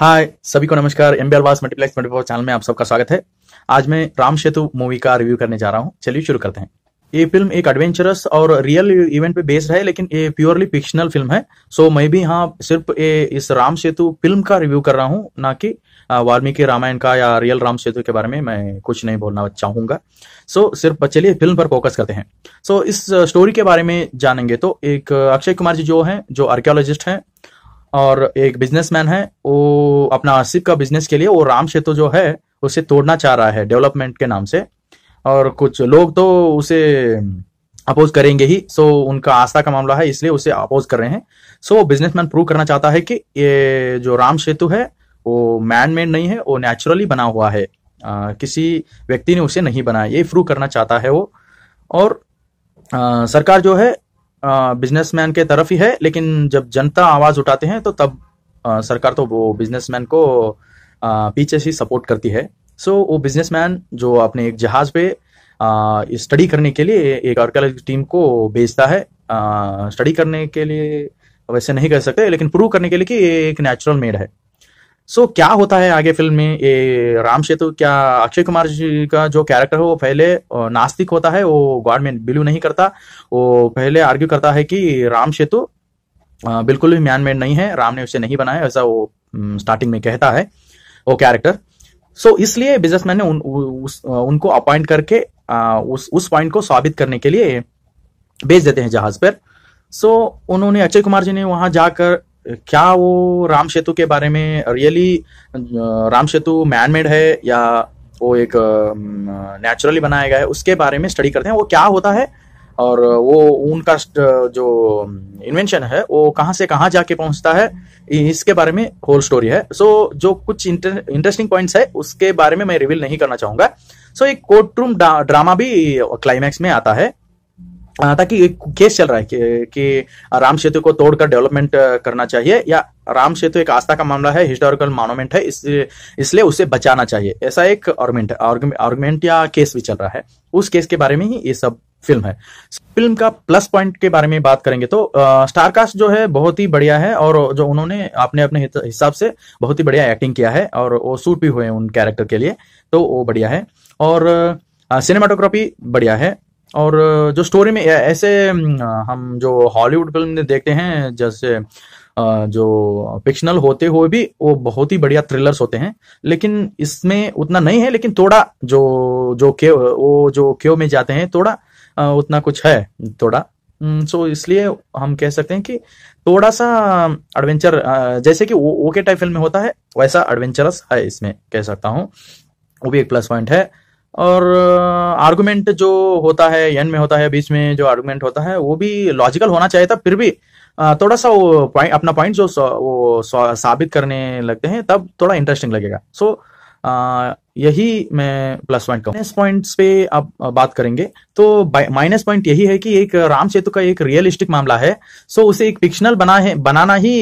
हाय सभी को नमस्कार एम बी वास मल्टीप्लेक्स ट्वेंटी फोर चैनल में आप सबका स्वागत है आज मैं राम सेतु मूवी का रिव्यू करने जा रहा हूँ चलिए शुरू करते हैं ये फिल्म एक एडवेंचरस और रियल इवेंट पे बेस्ड है लेकिन ये प्योरली फिक्शनल फिल्म है सो मैं भी यहाँ सिर्फ ए, इस राम सेतु फिल्म का रिव्यू कर रहा हूँ ना कि वाल्मीकि रामायण का या रियल राम सेतु के बारे में मैं कुछ नहीं बोलना चाहूंगा सो सिर्फ चलिए फिल्म पर फोकस करते हैं सो इस स्टोरी के बारे में जानेंगे तो एक अक्षय कुमार जी जो है जो आर्कियोलॉजिस्ट हैं और एक बिजनेसमैन है वो अपना आसिफ का बिजनेस के लिए वो राम सेतु जो है उसे तोड़ना चाह रहा है डेवलपमेंट के नाम से और कुछ लोग तो उसे अपोज करेंगे ही सो उनका आस्था का मामला है इसलिए उसे अपोज कर रहे हैं सो वो बिजनेसमैन प्रूव करना चाहता है कि ये जो राम सेतु है वो मैन मेड नहीं है वो नेचुरली बना हुआ है आ, किसी व्यक्ति ने उसे नहीं बनाया ये प्रूव करना चाहता है वो और आ, सरकार जो है बिजनेसमैन के तरफ ही है लेकिन जब जनता आवाज उठाते हैं तो तब आ, सरकार तो वो बिजनेसमैन को आ, पीछे से सपोर्ट करती है सो वो बिजनेसमैन जो अपने एक जहाज पे स्टडी करने के लिए एक आर्कियोलॉजी टीम को भेजता है स्टडी करने के लिए वैसे नहीं कर सकते लेकिन प्रूव करने के लिए कि ये एक नेचुरल मेड है सो so, क्या होता है आगे फिल्म में ये राम सेतु क्या अक्षय कुमार जी का जो कैरेक्टर है वो पहले नास्तिक होता है वो गॉड में बिलीव नहीं करता वो पहले आर्ग्यू करता है कि राम सेतु बिल्कुल भी मैन मेड नहीं है राम ने उसे नहीं बनाया ऐसा वो स्टार्टिंग में कहता है वो कैरेक्टर सो so, इसलिए बिजनेसमैन ने उन, उस, उनको अपॉइंट करके उस उस पॉइंट को साबित करने के लिए भेज देते हैं जहाज पर सो so, उन्होंने अक्षय कुमार जी ने वहां जाकर क्या वो राम सेतु के बारे में रियली राम सेतु मैनमेड है या वो एक नेचुरली बनाया गया है उसके बारे में स्टडी करते हैं वो क्या होता है और वो उनका जो इन्वेंशन है वो कहाँ से कहाँ जाके पहुँचता है इसके बारे में होल स्टोरी है सो so, जो कुछ इंटरेस्टिंग पॉइंट्स है उसके बारे में मैं रिवील नहीं करना चाहूंगा सो so, एक कोर्ट रूम ड्रामा भी क्लाइमैक्स में आता है हाँ, ताकि केस चल रहा है कि, कि राम सेतु को तोड़कर डेवलपमेंट करना चाहिए या राम सेतु एक आस्था का मामला है हिस्टोरिकल मॉन्यूमेंट है इसलिए उसे बचाना चाहिए ऐसा एक ऑर्गमेंट ऑर्गमेंट या केस भी चल रहा है उस केस के बारे में ही ये सब फिल्म है फिल्म का प्लस पॉइंट के बारे में बात करेंगे तो स्टारकास्ट जो है बहुत ही बढ़िया है और जो उन्होंने अपने अपने हिसाब से बहुत ही बढ़िया एक्टिंग किया है और वो सूट भी हुए उन कैरेक्टर के लिए तो वो बढ़िया है और सिनेमाटोग्राफी बढ़िया है और जो स्टोरी में ऐसे हम जो हॉलीवुड फिल्म देखते हैं जैसे जो फिक्शनल होते हुए भी वो बहुत ही बढ़िया थ्रिलर्स होते हैं लेकिन इसमें उतना नहीं है लेकिन थोड़ा जो जो के वो जो क्यो में जाते हैं थोड़ा उतना कुछ है थोड़ा सो इसलिए हम कह सकते हैं कि थोड़ा सा एडवेंचर जैसे कि ओके टाइप फिल्म में होता है वैसा एडवेंचरस है इसमें कह सकता हूँ वो भी एक प्लस पॉइंट है और आर्गुमेंट जो होता है एन में होता है बीच में जो आर्गुमेंट होता है वो भी लॉजिकल होना चाहिए था फिर भी थोड़ा सा वो पॉइंट अपना पॉइंट जो वो साबित करने लगते हैं तब थोड़ा इंटरेस्टिंग लगेगा सो so, यही मैं प्लस पॉइंट माइनस पॉइंट्स पे आप बात करेंगे तो माइनस पॉइंट यही है कि एक राम सेतु का एक रियलिस्टिक मामला है सो so, उसे एक फिक्शनल बना है बनाना ही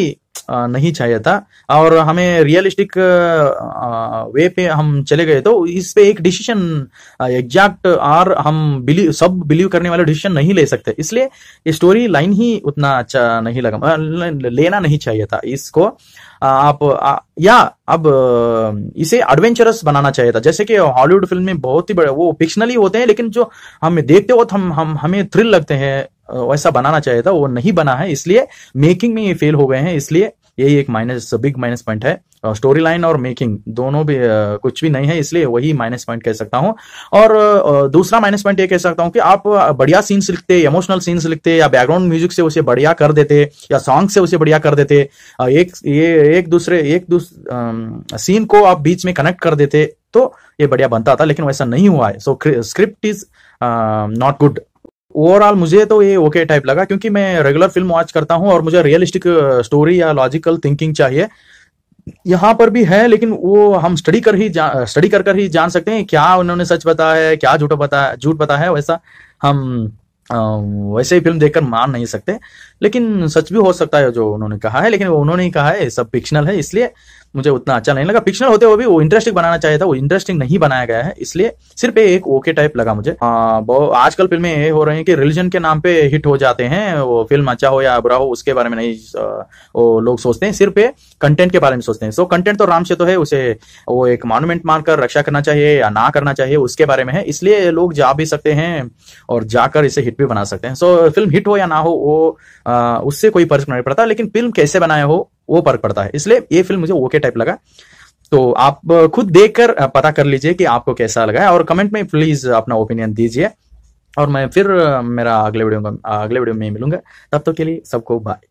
नहीं चाहिए था और हमें रियलिस्टिक वे पे हम चले गए तो इस पे एक डिसीजन एग्जैक्ट और हम बिलीव सब बिलीव करने वाले डिसीजन नहीं ले सकते इसलिए ये स्टोरी लाइन ही उतना अच्छा नहीं लगा लेना नहीं चाहिए था इसको आप या अब इसे एडवेंचरस बनाना चाहिए था जैसे कि हॉलीवुड फिल्म में बहुत ही बड़े वो फिक्शनली होते हैं लेकिन जो हम देखते वक्त हम हम हमें थ्रिल लगते हैं वैसा बनाना चाहिए था वो नहीं बना है इसलिए मेकिंग में ये फेल हो गए हैं इसलिए यही एक माइनस बिग माइनस पॉइंट है स्टोरी लाइन और मेकिंग दोनों भी कुछ भी नहीं है इसलिए वही माइनस पॉइंट कह सकता हूं और दूसरा माइनस पॉइंट ये कह सकता हूं कि आप बढ़िया सीन्स लिखते इमोशनल सीन्स लिखते या बैकग्राउंड म्यूजिक से उसे बढ़िया कर देते या सॉन्ग से उसे बढ़िया कर देते एक ये एक दूसरे एक दूसरे सीन को आप बीच में कनेक्ट कर देते तो ये बढ़िया बनता था लेकिन वैसा नहीं हुआ है so script is not good overall मुझे तो ये ओके टाइप लगा क्योंकि मैं रेगुलर फिल्म वॉच करता हूँ और मुझे रियलिस्टिक स्टोरी uh, या लॉजिकल थिंकिंग चाहिए यहाँ पर भी है लेकिन वो हम स्टडी कर ही स्टडी कर कर ही जान सकते हैं क्या उन्होंने सच बताया है क्या झूठा बताया झूठ बताया है वैसा हम वैसे ही फिल्म देखकर मान नहीं सकते लेकिन सच भी हो सकता है जो उन्होंने कहा है लेकिन वो उन्होंने ही कहा है सब फिक्शनल है इसलिए मुझे उतना अच्छा नहीं लगा फिक्शनल होते हुए भी वो इंटरेस्टिंग बनाना चाहिए था वो इंटरेस्टिंग नहीं बनाया गया है इसलिए सिर्फ एक ओके टाइप लगा मुझे हाँ, आजकल फिल्में ये हो रही है कि रिलीजन के नाम पे हिट हो जाते हैं वो फिल्म अच्छा हो या बुरा हो उसके बारे में नहीं वो लोग सोचते हैं सिर्फ कंटेंट के बारे में सोचते हैं सो कंटेंट तो राम से तो है उसे वो एक मॉन्यूमेंट मानकर रक्षा करना चाहिए या ना करना चाहिए उसके बारे में है इसलिए लोग जा भी सकते हैं और जाकर इसे हिट भी बना सकते हैं सो फिल्म हिट हो या ना हो वो उससे कोई फर्क नहीं पड़ता लेकिन फिल्म कैसे बनाया हो वो फर्क पड़ता है इसलिए ये फिल्म मुझे ओके टाइप लगा तो आप खुद देखकर पता कर लीजिए कि आपको कैसा लगा है और कमेंट में प्लीज अपना ओपिनियन दीजिए और मैं फिर मेरा अगले वीडियो अगले वीडियो में मिलूंगा तब तक तो के लिए सबको बाय